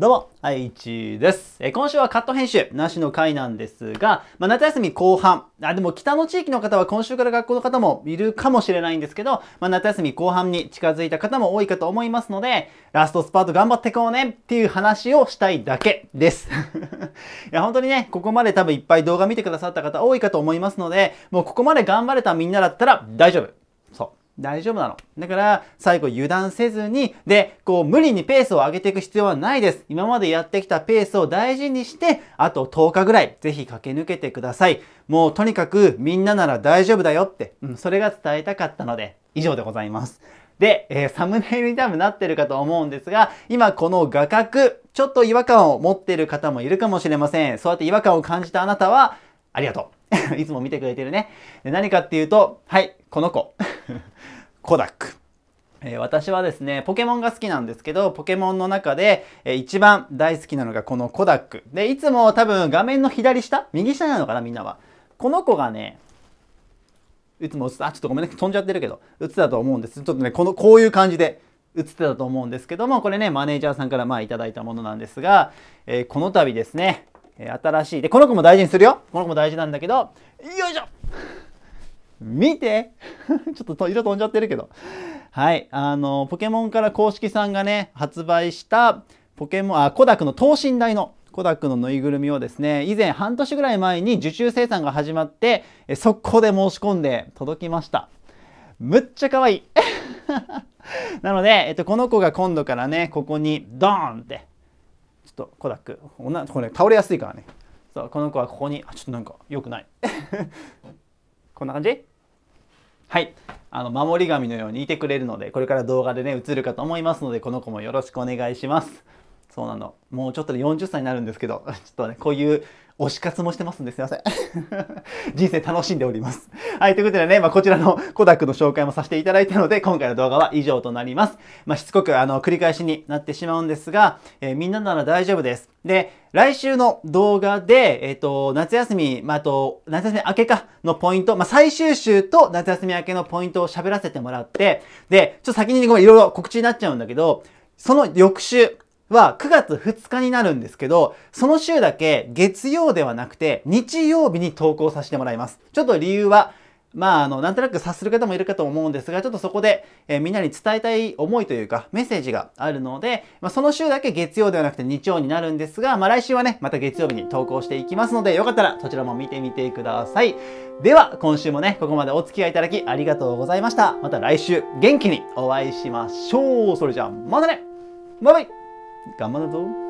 どうも、愛知です。え今週はカット編集なしの回なんですが、まあ、夏休み後半。あ、でも北の地域の方は今週から学校の方もいるかもしれないんですけど、まあ、夏休み後半に近づいた方も多いかと思いますので、ラストスパート頑張っていこうねっていう話をしたいだけです。いや、本当にね、ここまで多分いっぱい動画見てくださった方多いかと思いますので、もうここまで頑張れたみんなだったら大丈夫。大丈夫なの。だから、最後油断せずに、で、こう、無理にペースを上げていく必要はないです。今までやってきたペースを大事にして、あと10日ぐらい、ぜひ駆け抜けてください。もう、とにかく、みんななら大丈夫だよって、うん、それが伝えたかったので、以上でございます。で、えー、サムネイルに多分なってるかと思うんですが、今この画角、ちょっと違和感を持ってる方もいるかもしれません。そうやって違和感を感じたあなたは、ありがとう。いつも見てくれてるね。何かっていうと、はい、この子。コダック。え私はですね、ポケモンが好きなんですけど、ポケモンの中で、えー、一番大好きなのがこのコダック。で、いつも多分画面の左下右下なのかなみんなは。この子がね、いつも映あ、ちょっとごめんね、飛んじゃってるけど、映ってたと思うんです。ちょっとね、この、こういう感じで映ってたと思うんですけども、これね、マネージャーさんからまあいただいたものなんですが、えー、この度ですね、え新しい、で、この子も大事にするよ。この子も大事なんだけど、よいしょ見て ちょっと色飛んじゃってるけど。はい。あの、ポケモンから公式さんがね、発売したポケモン、あ、コダックの等身大のコダックのぬいぐるみをですね、以前半年ぐらい前に受注生産が始まって、速攻で申し込んで届きました。むっちゃ可愛い なので、えっと、この子が今度からね、ここにドーンって、ちょっとコダック、女これ、ね、倒れやすいからね。そう、この子はここに、あ、ちょっとなんか良くない。こんな感じはい。あの、守り神のようにいてくれるので、これから動画でね、映るかと思いますので、この子もよろしくお願いします。そうなの。もうちょっとで40歳になるんですけど、ちょっとね、こういう推し活もしてますんですいません。人生楽しんでおります。はい、ということでね、まあ、こちらのコダックの紹介もさせていただいたので、今回の動画は以上となります。まあ、しつこく、あの、繰り返しになってしまうんですが、えー、みんななら大丈夫です。で、来週の動画で、えっ、ー、と、夏休み、まあ、あと、夏休み明けかのポイント、まあ、最終週と夏休み明けのポイントを喋らせてもらって、で、ちょっと先にごめん、いろいろ告知になっちゃうんだけど、その翌週、は9月2日になるんですけど、その週だけ月曜ではなくて日曜日に投稿させてもらいます。ちょっと理由は、まあ、あの、なんとなく察する方もいるかと思うんですが、ちょっとそこで、えー、みんなに伝えたい思いというか、メッセージがあるので、まあ、その週だけ月曜ではなくて日曜になるんですが、まあ、来週はね、また月曜日に投稿していきますので、よかったらそちらも見てみてください。では、今週もね、ここまでお付き合いいただきありがとうございました。また来週、元気にお会いしましょう。それじゃあ、またねバイバイ感冒的都